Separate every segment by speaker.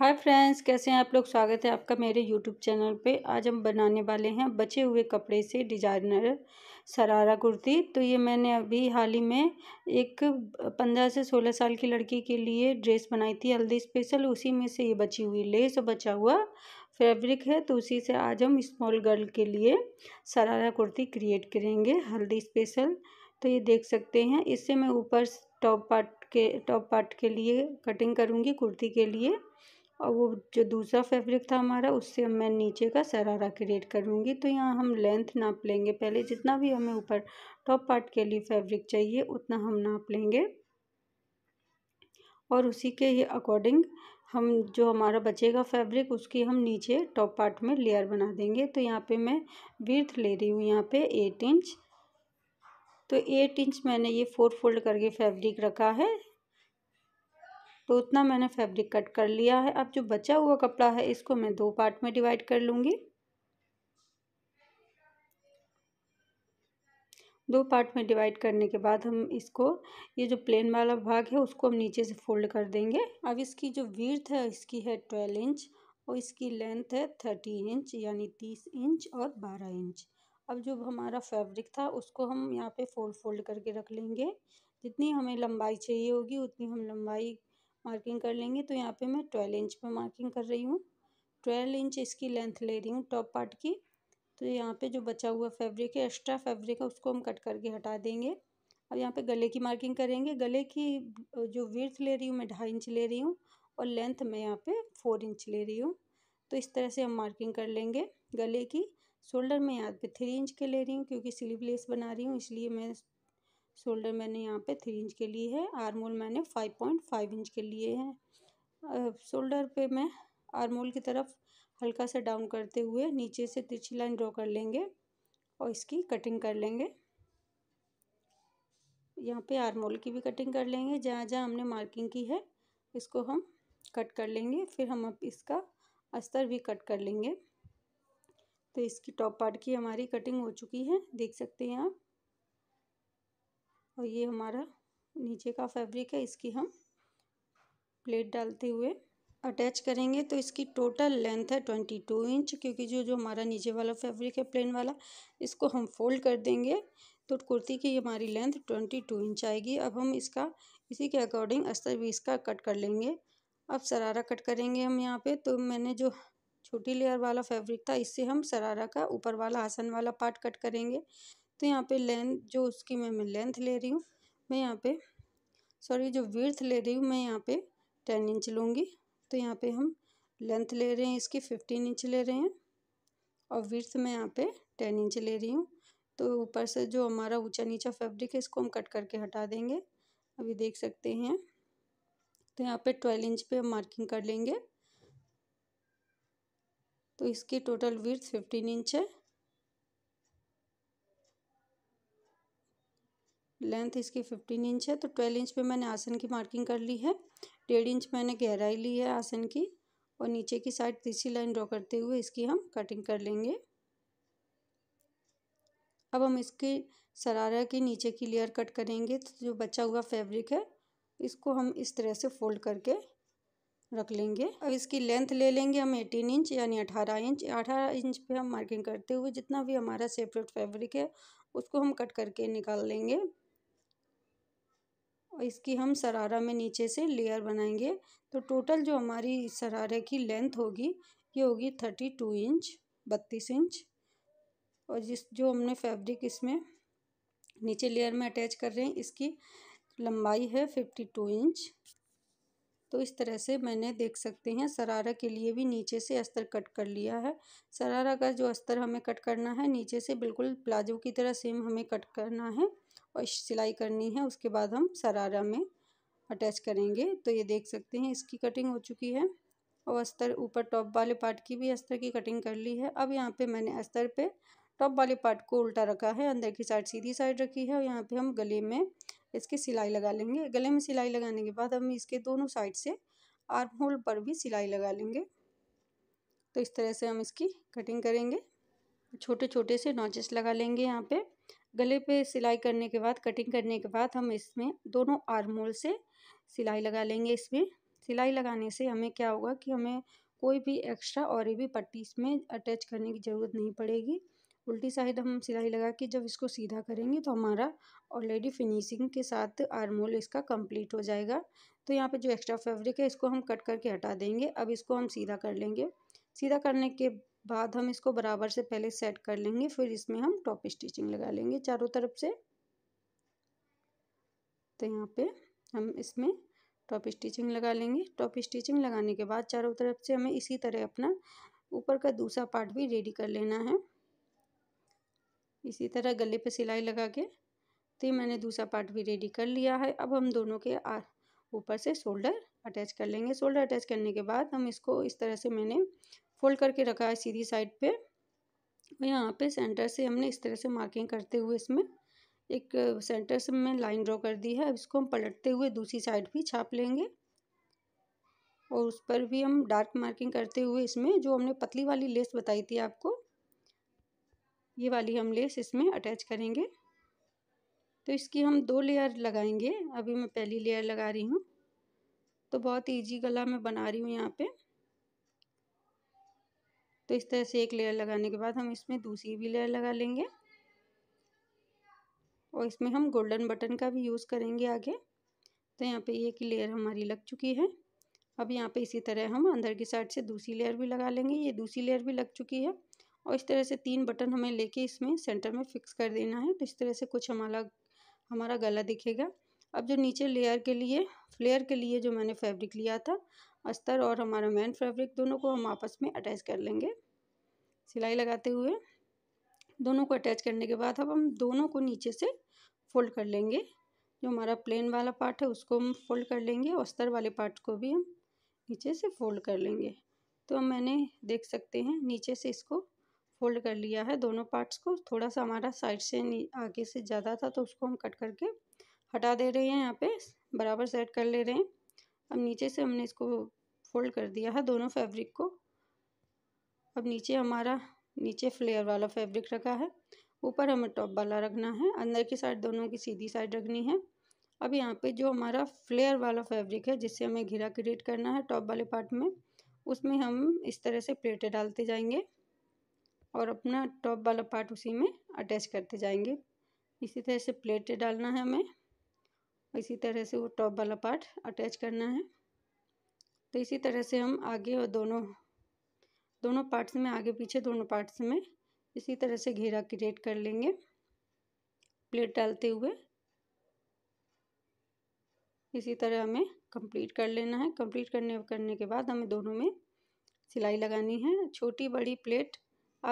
Speaker 1: hi friends कैसे हैं आप लोग स्वागत है आपका मेरे यूट्यूब चैनल पे आज हम बनाने वाले हैं बचे हुए कपड़े से डिजाइनर सरारा कुर्ती तो ये मैंने अभी हाल ही में एक पंद्रह से सोलह साल की लड़की के लिए ड्रेस बनाई थी हल्दी स्पेशल उसी में से ये बची हुई लेस और बचा हुआ फैब्रिक है तो उसी से आज हम स्मॉल गर्ल के लिए सरारा कुर्ती क्रिएट करेंगे हल्दी स्पेशल तो ये देख सकते हैं इससे मैं ऊपर टॉप पार्ट के टॉप पार्ट के लिए कटिंग करूँगी कुर्ती के लिए और वो जो दूसरा फैब्रिक था हमारा उससे मैं नीचे का सरारा क्रिएट करूँगी तो यहाँ हम लेंथ नाप लेंगे पहले जितना भी हमें ऊपर टॉप पार्ट के लिए फैब्रिक चाहिए उतना हम नाप लेंगे और उसी के ही अकॉर्डिंग हम जो हमारा बचेगा फैब्रिक उसकी हम नीचे टॉप पार्ट में लेयर बना देंगे तो यहाँ पे मैं विर्थ ले रही हूँ यहाँ पे एट इंच तो एट इंच मैंने ये फोर फोल्ड करके फैब्रिक रखा है तो उतना मैंने फैब्रिक कट कर लिया है अब जो बचा हुआ कपड़ा है इसको मैं दो पार्ट में डिवाइड कर लूँगी दो पार्ट में डिवाइड करने के बाद हम इसको ये जो प्लेन वाला भाग है उसको हम नीचे से फोल्ड कर देंगे अब इसकी जो वीर्थ है इसकी है ट्वेल्व इंच और इसकी लेंथ है थर्टी इंच यानी तीस इंच और बारह इंच अब जो हमारा फैब्रिक था उसको हम यहाँ पे फोल्ड फोल्ड करके रख लेंगे जितनी हमें लंबाई चाहिए होगी उतनी हम लंबाई मार्किंग कर लेंगे तो यहाँ पे मैं ट्वेल्व इंच पे मार्किंग कर रही हूँ ट्वेल्व इंच इसकी लेंथ ले रही हूँ टॉप पार्ट की तो यहाँ पे जो बचा हुआ फैब्रिक है एक्स्ट्रा फैब्रिक है उसको हम कट करके हटा देंगे अब यहाँ पे गले की मार्किंग करेंगे गले की जो विर्थ ले रही हूँ मैं ढाई इंच ले रही हूँ और लेंथ मैं यहाँ पर फोर इंच ले रही हूँ तो इस तरह से हम मार्किंग कर लेंगे गले की शोल्डर में यहाँ पे थ्री इंच के ले रही हूँ क्योंकि स्लीव लेस बना रही हूँ इसलिए मैं शोल्डर मैंने यहाँ पे थ्री इंच के लिए है आरमोल मैंने फाइव पॉइंट फाइव इंच के लिए है शोल्डर पे मैं आरमोल की तरफ हल्का सा डाउन करते हुए नीचे से तिरछी लाइन ड्रॉ कर लेंगे और इसकी कटिंग कर लेंगे यहाँ पे आरमोल की भी कटिंग कर लेंगे जहाँ जहाँ हमने मार्किंग की है इसको हम कट कर लेंगे फिर हम अब इसका अस्तर भी कट कर लेंगे तो इसकी टॉप पार्ट की हमारी कटिंग हो चुकी है देख सकते हैं आप और ये हमारा नीचे का फैब्रिक है इसकी हम प्लेट डालते हुए अटैच करेंगे तो इसकी टोटल लेंथ है ट्वेंटी टू इंच क्योंकि जो जो हमारा नीचे वाला फैब्रिक है प्लेन वाला इसको हम फोल्ड कर देंगे तो कुर्ती की हमारी लेंथ ट्वेंटी टू इंच आएगी अब हम इसका इसी के अकॉर्डिंग अस्तर भी इसका कट कर लेंगे अब सरारा कट करेंगे हम यहाँ पे तो मैंने जो छोटी लेयर वाला फैब्रिक था इससे हम सरारा का ऊपर वाला आसन वाला पार्ट कट करेंगे तो यहाँ पे लेंथ जो उसकी मैं मैं लेंथ ले रही हूँ मैं यहाँ पे सॉरी जो विर्थ ले रही हूँ मैं यहाँ पे टेन इंच लूँगी तो यहाँ पे हम लेंथ ले रहे हैं इसकी फिफ्टीन इंच ले रहे हैं और विर्थ मैं यहाँ पे टेन इंच ले रही हूँ तो ऊपर से जो हमारा ऊँचा नीचा फैब्रिक है इसको हम कट करके हटा देंगे अभी देख सकते हैं तो यहाँ पे ट्वेल्व इंच पे हम मार्किंग कर लेंगे तो इसकी टोटल विर्थ फिफ्टीन इंच है लेंथ इसकी फिफ्टीन इंच है तो ट्वेल्व इंच पे मैंने आसन की मार्किंग कर ली है डेढ़ इंच मैंने गहराई ली है आसन की और नीचे की साइड तीसरी लाइन ड्रॉ करते हुए इसकी हम कटिंग कर लेंगे अब हम इसके सरारा के नीचे की लेयर कट करेंगे तो जो बचा हुआ फैब्रिक है इसको हम इस तरह से फोल्ड करके रख लेंगे अब इसकी लेंथ ले लेंगे हम एटीन इंच यानी अठारह इंच अठारह इंच पे हम मार्किंग करते हुए जितना भी हमारा सेपरेट फैब्रिक है उसको हम कट करके निकाल लेंगे और इसकी हम शरारा में नीचे से लेयर बनाएंगे तो टोटल जो हमारी शरारे की लेंथ होगी ये होगी थर्टी टू इंच बत्तीस इंच और जिस जो हमने फैब्रिक इसमें नीचे लेयर में अटैच कर रहे हैं इसकी लंबाई है फिफ्टी टू इंच तो इस तरह से मैंने देख सकते हैं सरारा के लिए भी नीचे से अस्तर कट कर लिया है सरारा का जो अस्तर हमें कट करना है नीचे से बिल्कुल प्लाजो की तरह सेम हमें कट करना है और सिलाई करनी है उसके बाद हम सरारा में अटैच करेंगे तो ये देख सकते हैं इसकी कटिंग हो चुकी है और अस्तर ऊपर टॉप वाले पार्ट की भी अस्तर की कटिंग कर ली है अब यहाँ पे मैंने अस्तर पे टॉप वाले पार्ट को उल्टा रखा है अंदर की साइड सीधी साइड रखी है और यहाँ पे हम गले में इसके सिलाई लगा लेंगे गले में सिलाई लगाने के बाद हम इसके दोनों साइड से आर्म होल पर भी सिलाई लगा लेंगे तो इस तरह से हम इसकी कटिंग करेंगे छोटे छोटे से नॉचेस लगा लेंगे यहाँ पर गले पे सिलाई करने के बाद कटिंग करने के बाद हम इसमें दोनों आर्मोल से सिलाई लगा लेंगे इसमें सिलाई लगाने से हमें क्या होगा कि हमें कोई भी एक्स्ट्रा और भी पट्टी इसमें अटैच करने की ज़रूरत नहीं पड़ेगी उल्टी साइड हम सिलाई लगा के जब इसको सीधा करेंगे तो हमारा ऑलरेडी फिनिशिंग के साथ आर्मोल इसका कंप्लीट हो जाएगा तो यहाँ पे जो एक्स्ट्रा फैब्रिक है इसको हम कट करके हटा देंगे अब इसको हम सीधा कर लेंगे सीधा करने के बाद हम इसको बराबर से पहले सेट कर लेंगे फिर इसमें हम टॉप स्टिचिंग लगा लेंगे चारों तरफ से तो यहाँ पे हम इसमें टॉप स्टिचिंग लगा लेंगे टॉप स्टिचिंग लगाने के बाद चारों तरफ से हमें इसी तरह अपना ऊपर का दूसरा पार्ट भी रेडी कर लेना है इसी तरह गले पे सिलाई लगा के तो मैंने दूसरा पार्ट भी रेडी कर लिया है अब हम दोनों के ऊपर से शोल्डर अटैच कर लेंगे शोल्डर अटैच करने के बाद हम इसको इस तरह से मैंने फोल्ड करके रखा है सीधी साइड पे और यहाँ पे सेंटर से हमने इस तरह से मार्किंग करते हुए इसमें एक सेंटर से मैं लाइन ड्रॉ कर दी है अब इसको हम पलटते हुए दूसरी साइड भी छाप लेंगे और उस पर भी हम डार्क मार्किंग करते हुए इसमें जो हमने पतली वाली लेस बताई थी आपको ये वाली हम लेस इसमें अटैच करेंगे तो इसकी हम दो लेयर लगाएंगे अभी मैं पहली लेयर लगा रही हूँ तो बहुत ईजी गला मैं बना रही हूँ यहाँ पे तो इस तरह से एक लेयर लगाने के बाद हम इसमें दूसरी भी लेयर लगा लेंगे और इसमें हम गोल्डन बटन का भी यूज़ करेंगे आगे तो यहाँ पे एक लेयर हमारी लग चुकी है अब यहाँ पे इसी तरह हम अंदर की साइड से दूसरी लेयर भी लगा लेंगे ये दूसरी लेयर भी लग चुकी है और इस तरह से तीन बटन हमें लेके इसमें सेंटर में फिक्स कर देना है तो इस तरह से कुछ हमारा हमारा गला दिखेगा अब जो नीचे लेयर के लिए फ्लेयर के लिए जो मैंने फैब्रिक लिया था अस्तर और हमारा मेन फैब्रिक दोनों को हम आपस में अटैच कर लेंगे सिलाई लगाते हुए दोनों को अटैच करने के बाद अब हम दोनों को नीचे से फोल्ड कर लेंगे जो हमारा प्लेन वाला पार्ट है उसको हम फोल्ड कर लेंगे और अस्तर वाले पार्ट को भी हम नीचे से फोल्ड कर लेंगे तो मैंने देख सकते हैं नीचे से इसको फोल्ड कर लिया है दोनों पार्ट्स को थोड़ा सा हमारा साइड से आगे से ज़्यादा था तो उसको हम कट करके हटा दे रहे हैं यहाँ पे बराबर सेट कर ले रहे हैं अब नीचे से हमने इसको फोल्ड कर दिया है दोनों फैब्रिक को अब नीचे हमारा नीचे फ्लेयर वाला फैब्रिक रखा है ऊपर हमें टॉप वाला रखना है अंदर की साइड दोनों की सीधी साइड रखनी है अब यहाँ पे जो हमारा फ्लेयर वाला फैब्रिक है जिससे हमें घिरा क्रिएट करना है टॉप वाले पार्ट में उसमें हम इस तरह से प्लेटें डालते जाएंगे और अपना टॉप वाला पार्ट उसी में अटैच करते जाएंगे इसी तरह से प्लेटें डालना है हमें इसी तरह से वो टॉप वाला पार्ट अटैच करना है तो इसी तरह से हम आगे और दोनों दोनों पार्ट्स में आगे पीछे दोनों पार्ट्स में इसी तरह से घेरा क्रिएट कर लेंगे प्लेट डालते हुए इसी तरह हमें कंप्लीट कर लेना है कंप्लीट करने करने के बाद हमें दोनों में सिलाई लगानी है छोटी बड़ी प्लेट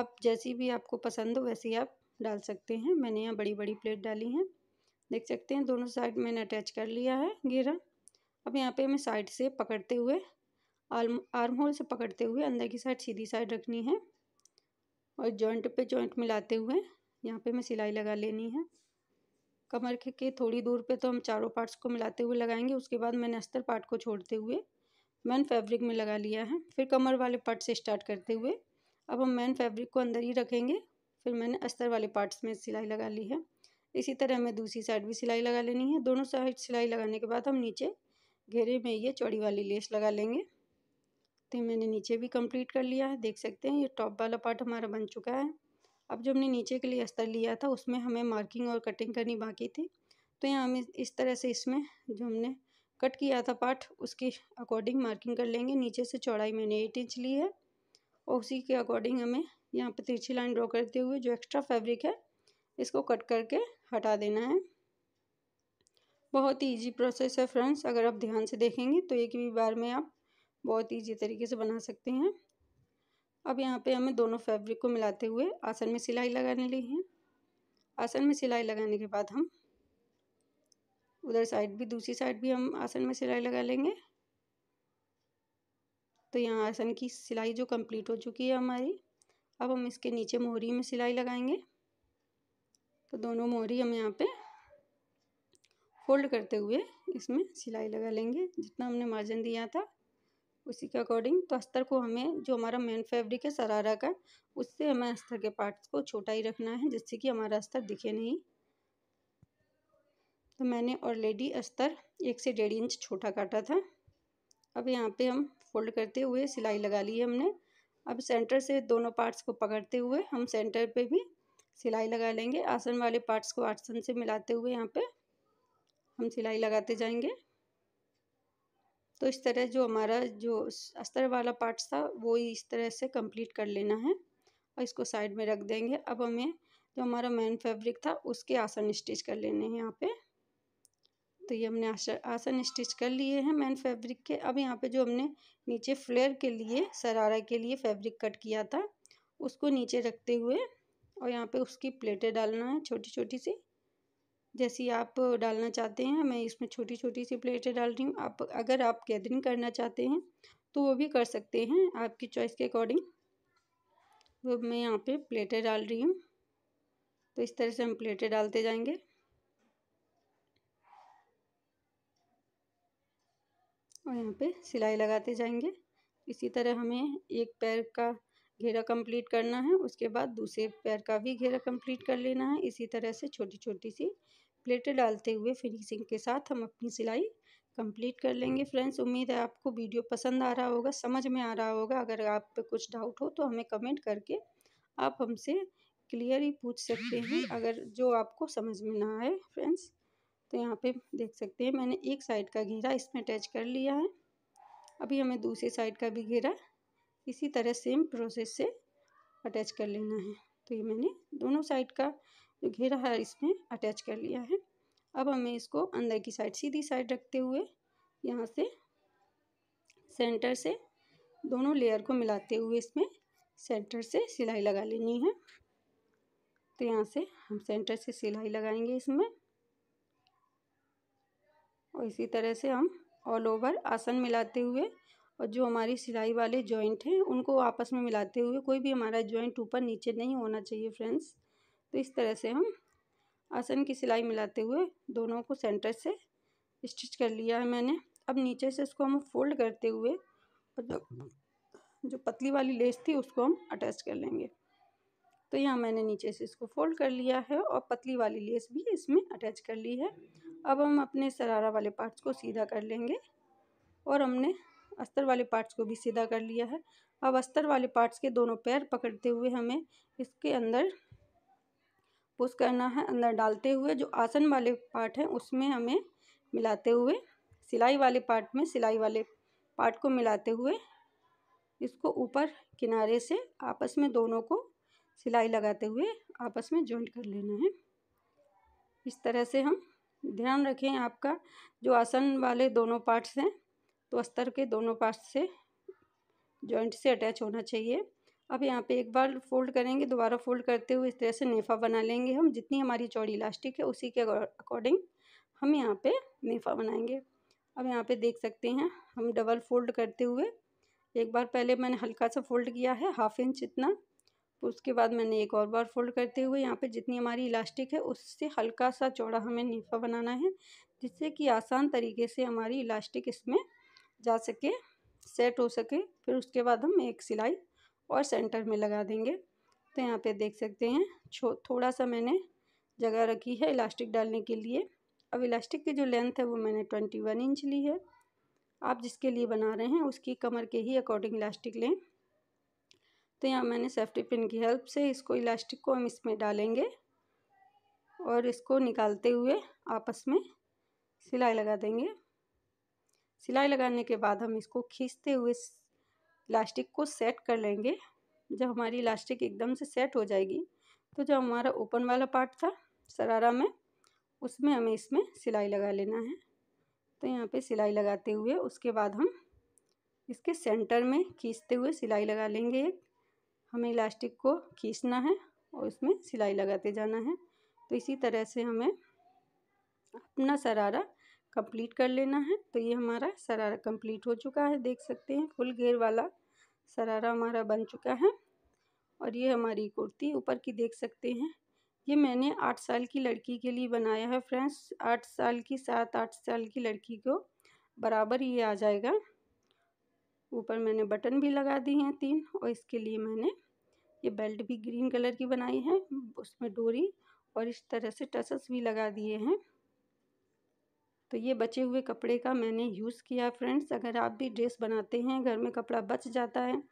Speaker 1: आप जैसी भी आपको पसंद हो वैसी आप डाल सकते हैं मैंने यहाँ बड़ी बड़ी प्लेट डाली है देख सकते हैं दोनों साइड मैंने अटैच कर लिया है घेरा अब यहाँ पे हमें साइड से पकड़ते हुए आर्म आर्म होल से पकड़ते हुए अंदर की साइड सीधी साइड रखनी है और जॉइंट पे जॉइंट मिलाते हुए यहाँ पे मैं सिलाई लगा लेनी है कमर के, के थोड़ी दूर पे तो हम चारों पार्ट्स को मिलाते हुए लगाएंगे उसके बाद मैंने अस्तर पार्ट को छोड़ते हुए मैन फैब्रिक में लगा लिया है फिर कमर वाले पार्ट से स्टार्ट करते हुए अब हम मैन फैब्रिक को अंदर ही रखेंगे फिर मैंने अस्तर वाले पार्ट्स में सिलाई लगा ली है इसी तरह हमें दूसरी साइड भी सिलाई लगा लेनी है दोनों साइड सिलाई लगाने के बाद हम नीचे घेरे में ये चौड़ी वाली लेस लगा लेंगे तो मैंने नीचे भी कंप्लीट कर लिया है देख सकते हैं ये टॉप वाला पार्ट हमारा बन चुका है अब जो हमने नीचे के लिए अस्तर लिया था उसमें हमें मार्किंग और कटिंग करनी बाकी थी तो यहाँ हम इस तरह से इसमें जो हमने कट किया था पार्ट उसके अकॉर्डिंग मार्किंग कर लेंगे नीचे से चौड़ाई मैंने एट इंच ली है और उसी के अकॉर्डिंग हमें यहाँ पर तिरछी लाइन ड्रॉ करते हुए जो एक्स्ट्रा फैब्रिक है इसको कट करके हटा देना है बहुत ही ईजी प्रोसेस है फ्रेंड्स अगर आप ध्यान से देखेंगे तो एक भी बार में आप बहुत ईजी तरीके से बना सकते हैं अब यहाँ पे हमें दोनों फैब्रिक को मिलाते हुए आसन में सिलाई लगाने ली है आसन में सिलाई लगाने के बाद हम उधर साइड भी दूसरी साइड भी हम आसन में सिलाई लगा लेंगे तो यहाँ आसन की सिलाई जो कंप्लीट हो चुकी है हमारी अब हम इसके नीचे मोहरी में सिलाई लगाएंगे तो दोनों मोहरी हम यहाँ पे फोल्ड करते हुए इसमें सिलाई लगा लेंगे जितना हमने मार्जिन दिया था उसी के अकॉर्डिंग तो अस्तर को हमें जो हमारा मेन फैब्रिक है सरारा का उससे हमें अस्तर के पार्ट्स को छोटा ही रखना है जिससे कि हमारा अस्तर दिखे नहीं तो मैंने ऑलरेडी अस्तर एक से डेढ़ इंच छोटा काटा था अब यहाँ पे हम फोल्ड करते हुए सिलाई लगा ली है हमने अब सेंटर से दोनों पार्ट्स को पकड़ते हुए हम सेंटर पे भी सिलाई लगा लेंगे आसन वाले पार्ट्स को आसन से मिलाते हुए यहाँ पे हम सिलाई लगाते जाएंगे तो इस तरह जो हमारा जो अस्तर वाला पार्ट्स था वो ही इस तरह से कंप्लीट कर लेना है और इसको साइड में रख देंगे अब हमें जो हमारा मेन फैब्रिक था उसके आसन स्टिच कर लेने हैं यहाँ पे तो ये हमने आसन स्टिच कर लिए हैं मेन फैब्रिक के अब यहाँ पे जो हमने नीचे फ्लेयर के लिए सरारा के लिए फैब्रिक कट किया था उसको नीचे रखते हुए और यहाँ पे उसकी प्लेटें डालना है छोटी छोटी सी जैसी आप डालना चाहते हैं मैं इसमें छोटी छोटी सी प्लेटें डाल रही हूँ आप अगर आप गैदरिंग करना चाहते हैं तो वो भी कर सकते हैं आपकी चॉइस के अकॉर्डिंग वो मैं यहाँ पे प्लेटें डाल रही हूँ तो इस तरह से हम प्लेटें डालते जाएंगे और यहाँ पे सिलाई लगाते जाएंगे इसी तरह हमें एक पैर का घेरा कंप्लीट करना है उसके बाद दूसरे पैर का भी घेरा कंप्लीट कर लेना है इसी तरह से छोटी छोटी सी प्लेटें डालते हुए फिनिशिंग के साथ हम अपनी सिलाई कंप्लीट कर लेंगे फ्रेंड्स उम्मीद है आपको वीडियो पसंद आ रहा होगा समझ में आ रहा होगा अगर आप पे कुछ डाउट हो तो हमें कमेंट करके आप हमसे क्लियर ही पूछ सकते हैं अगर जो आपको समझ में ना आए फ्रेंड्स तो यहाँ पे देख सकते हैं मैंने एक साइड का घेरा इसमें अटैच कर लिया है अभी हमें दूसरी साइड का भी घेरा इसी तरह सेम प्रोसेस से अटैच कर लेना है तो ये मैंने दोनों साइड का जो घेरा है इसमें अटैच कर लिया है अब हमें इसको अंदर की साइड सीधी साइड रखते हुए यहाँ से सेंटर से दोनों लेयर को मिलाते हुए इसमें सेंटर से सिलाई लगा लेनी है तो यहाँ से हम सेंटर से सिलाई लगाएंगे इसमें और इसी तरह से हम ऑल ओवर आसन मिलाते हुए और जो हमारी सिलाई वाले जॉइंट हैं उनको आपस में मिलाते हुए कोई भी हमारा जॉइंट ऊपर नीचे नहीं होना चाहिए फ्रेंड्स तो इस तरह से हम आसन की सिलाई मिलाते हुए दोनों को सेंटर से स्टिच कर लिया है मैंने अब नीचे से इसको हम फोल्ड करते हुए मतलब जो पतली वाली लेस थी उसको हम अटैच कर लेंगे तो यहाँ मैंने नीचे से इसको फोल्ड कर लिया है और पतली वाली लेस भी इसमें अटैच कर ली है अब हम अपने सरारा वाले पार्ट्स को सीधा कर लेंगे और हमने अस्तर वाले पार्ट्स को भी सीधा कर लिया है अब अस्तर वाले पार्ट्स के दोनों पैर पकड़ते हुए हमें इसके अंदर पुश करना है अंदर डालते हुए जो आसन वाले पार्ट हैं उसमें हमें मिलाते हुए सिलाई वाले पार्ट में सिलाई वाले पार्ट को मिलाते हुए इसको ऊपर किनारे से आपस में दोनों को सिलाई लगाते हुए आपस में जॉइंट कर लेना है इस तरह से हम ध्यान रखें आपका जो आसन वाले दोनों पार्ट्स हैं तो अस्तर के दोनों पास से जॉइंट से अटैच होना चाहिए अब यहाँ पे एक बार फोल्ड करेंगे दोबारा फोल्ड करते हुए इस तरह से नेफा बना लेंगे हम जितनी हमारी चौड़ी इलास्टिक है उसी के अकॉर्डिंग हम यहाँ पे नेफा बनाएंगे अब यहाँ पे देख सकते हैं हम डबल फोल्ड करते हुए एक बार पहले मैंने हल्का सा फोल्ड किया है हाफ इंच इतना उसके बाद मैंने एक और बार फोल्ड करते हुए यहाँ पे जितनी हमारी इलास्टिक है उससे हल्का सा चौड़ा हमें नेफा बनाना है जिससे कि आसान तरीके से हमारी इलास्टिक इसमें जा सके सेट हो सके फिर उसके बाद हम एक सिलाई और सेंटर में लगा देंगे तो यहाँ पे देख सकते हैं छो थोड़ा सा मैंने जगह रखी है इलास्टिक डालने के लिए अब इलास्टिक की जो लेंथ है वो मैंने ट्वेंटी वन इंच ली है आप जिसके लिए बना रहे हैं उसकी कमर के ही अकॉर्डिंग इलास्टिक लें तो यहाँ मैंने सेफ्टी पिन की हेल्प से इसको इलास्टिक को हम इसमें डालेंगे और इसको निकालते हुए आपस में सिलाई लगा देंगे सिलाई लगाने के बाद हम इसको खींचते हुए इलास्टिक को सेट कर लेंगे जब हमारी इलास्टिक एकदम से सेट हो जाएगी तो जो हमारा ओपन वाला पार्ट था सरारा में उसमें हमें इसमें सिलाई लगा लेना है तो यहाँ पे सिलाई लगाते हुए उसके बाद हम इसके सेंटर में खींचते हुए सिलाई लगा लेंगे एक हमें इलास्टिक को खींचना है और उसमें सिलाई लगाते जाना है तो इसी तरह से हमें अपना सरारा कंप्लीट कर लेना है तो ये हमारा सरारा कंप्लीट हो चुका है देख सकते हैं फुल घेर वाला सरारा हमारा बन चुका है और ये हमारी कुर्ती ऊपर की देख सकते हैं ये मैंने आठ साल की लड़की के लिए बनाया है फ्रेंड्स आठ साल की सात आठ साल की लड़की को बराबर ये आ जाएगा ऊपर मैंने बटन भी लगा दिए हैं तीन और इसके लिए मैंने ये बेल्ट भी ग्रीन कलर की बनाई है उसमें डोरी और इस तरह से टसल्स भी लगा दिए हैं तो ये बचे हुए कपड़े का मैंने यूज़ किया फ्रेंड्स अगर आप भी ड्रेस बनाते हैं घर में कपड़ा बच जाता है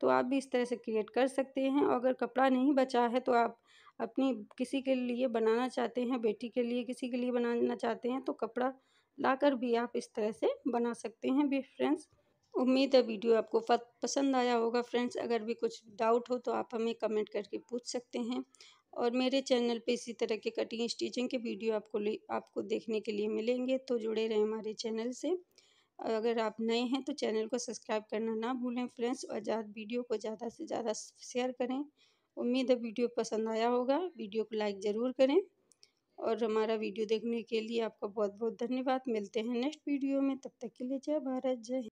Speaker 1: तो आप भी इस तरह से क्रिएट कर सकते हैं और अगर कपड़ा नहीं बचा है तो आप अपनी किसी के लिए बनाना चाहते हैं बेटी के लिए किसी के लिए बनाना चाहते हैं तो कपड़ा लाकर भी आप इस तरह से बना सकते हैं भी फ्रेंड्स उम्मीद है वीडियो आपको पसंद आया होगा फ्रेंड्स अगर भी कुछ डाउट हो तो आप हमें कमेंट करके पूछ सकते हैं और मेरे चैनल पे इसी तरह के कटिंग स्टिचिंग के वीडियो आपको ले आपको देखने के लिए मिलेंगे तो जुड़े रहें हमारे चैनल से अगर आप नए हैं तो चैनल को सब्सक्राइब करना ना भूलें फ्रेंड्स और ज़्यादा वीडियो को ज़्यादा से ज़्यादा शेयर करें उम्मीद है वीडियो पसंद आया होगा वीडियो को लाइक ज़रूर करें और हमारा वीडियो देखने के लिए आपका बहुत बहुत धन्यवाद मिलते हैं नेक्स्ट वीडियो में तब तक के लिए जय भारत जय